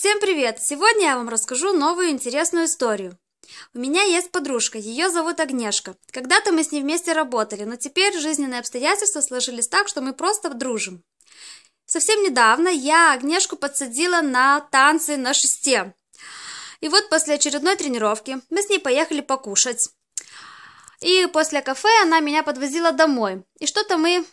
Всем привет! Сегодня я вам расскажу новую интересную историю. У меня есть подружка, ее зовут Агнешка. Когда-то мы с ней вместе работали, но теперь жизненные обстоятельства сложились так, что мы просто дружим. Совсем недавно я Агнешку подсадила на танцы на шесте. И вот после очередной тренировки мы с ней поехали покушать. И после кафе она меня подвозила домой. И что-то мы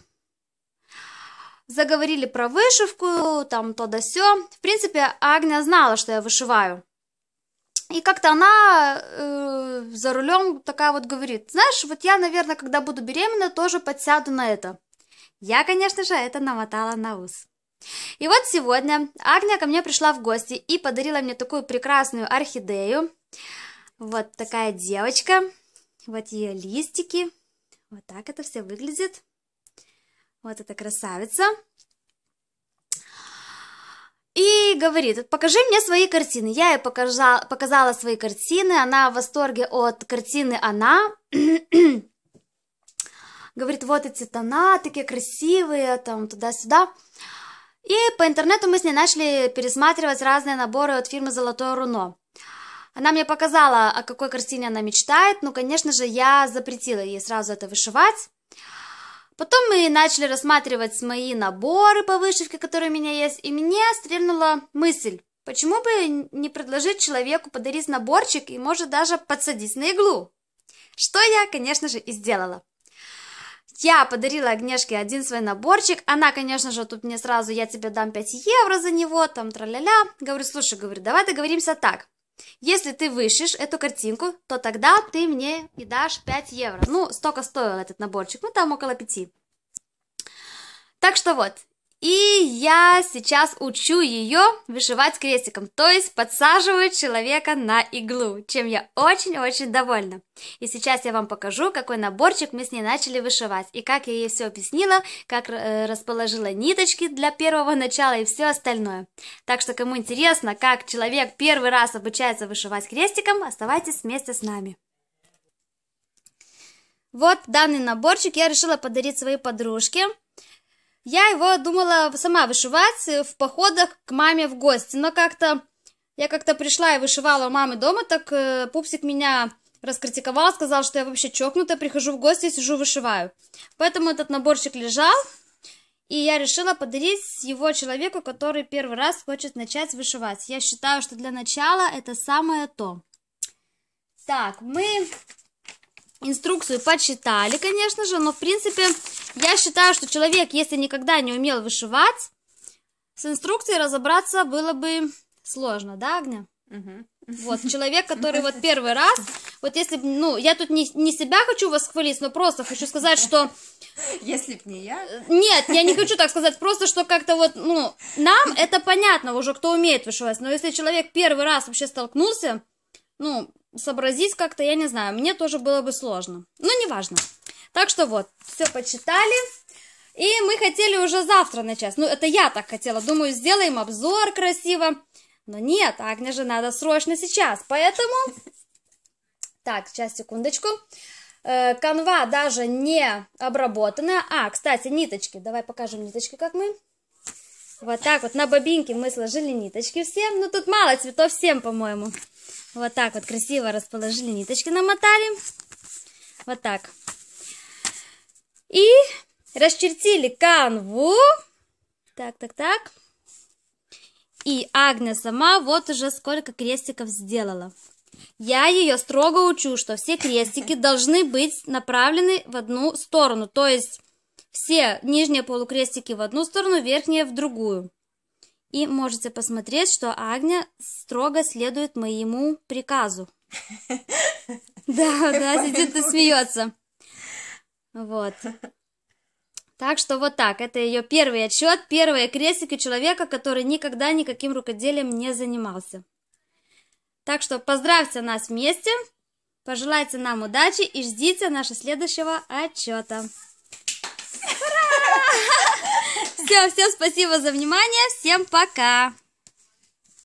заговорили про вышивку, там то да сё. В принципе, Агня знала, что я вышиваю. И как-то она э, за рулем такая вот говорит, знаешь, вот я, наверное, когда буду беременна, тоже подсяду на это. Я, конечно же, это намотала на ус. И вот сегодня Агня ко мне пришла в гости и подарила мне такую прекрасную орхидею. Вот такая девочка. Вот ее листики. Вот так это все выглядит. Вот эта красавица. И говорит, покажи мне свои картины. Я ей показала, показала свои картины. Она в восторге от картины «Она». говорит, вот эти тона такие красивые, там туда-сюда. И по интернету мы с ней начали пересматривать разные наборы от фирмы «Золотое руно». Она мне показала, о какой картине она мечтает. Ну, конечно же, я запретила ей сразу это вышивать. Потом мы начали рассматривать мои наборы по вышивке, которые у меня есть, и мне стрельнула мысль, почему бы не предложить человеку подарить наборчик и, может, даже подсадить на иглу. Что я, конечно же, и сделала. Я подарила Агнешке один свой наборчик. Она, конечно же, тут мне сразу, я тебе дам 5 евро за него, там, тра-ля-ля. Говорю, слушай, говорю, давай договоримся так. Если ты вышишь эту картинку, то тогда ты мне и дашь 5 евро. Ну, столько стоил этот наборчик, ну там около 5. Так что вот, и я сейчас учу ее вышивать крестиком, то есть подсаживаю человека на иглу, чем я очень-очень довольна. И сейчас я вам покажу, какой наборчик мы с ней начали вышивать, и как я ей все объяснила, как э, расположила ниточки для первого начала и все остальное. Так что, кому интересно, как человек первый раз обучается вышивать крестиком, оставайтесь вместе с нами. Вот данный наборчик я решила подарить своей подружке – я его думала сама вышивать э, в походах к маме в гости, но как-то я как-то пришла и вышивала у мамы дома, так э, пупсик меня раскритиковал, сказал, что я вообще чокнутая, прихожу в гости, сижу, вышиваю. Поэтому этот наборчик лежал, и я решила подарить его человеку, который первый раз хочет начать вышивать. Я считаю, что для начала это самое то. Так, мы инструкцию почитали, конечно же, но в принципе я считаю, что человек, если никогда не умел вышивать, с инструкцией разобраться было бы сложно, да, Агня? Угу. Вот, человек, который вот первый раз, вот если бы, ну, я тут не, не себя хочу восхвалить, но просто хочу сказать, что... Если б не я? Нет, я не хочу так сказать, просто что как-то вот, ну, нам это понятно уже, кто умеет вышивать, но если человек первый раз вообще столкнулся, ну, сообразить как-то, я не знаю, мне тоже было бы сложно, но ну, неважно. Так что вот, все почитали. И мы хотели уже завтра начать. Ну, это я так хотела. Думаю, сделаем обзор красиво. Но нет, Агне же надо срочно сейчас. Поэтому... Так, сейчас, секундочку. Э, канва даже не обработанная. А, кстати, ниточки. Давай покажем ниточки, как мы. Вот так вот на бобинке мы сложили ниточки всем, Ну, тут мало цветов всем, по-моему. Вот так вот красиво расположили ниточки, намотали. Вот так. И расчертили канву. Так, так, так. И Агня сама вот уже сколько крестиков сделала. Я ее строго учу, что все крестики должны быть направлены в одну сторону. То есть все нижние полукрестики в одну сторону, верхние в другую. И можете посмотреть, что Агня строго следует моему приказу. Да, да, сидит и смеется. Вот. Так что вот так, это ее первый отчет, первые крестики человека, который никогда никаким рукоделием не занимался. Так что поздравьте нас вместе, пожелайте нам удачи и ждите нашего следующего отчета. Все, всем спасибо за внимание, всем пока!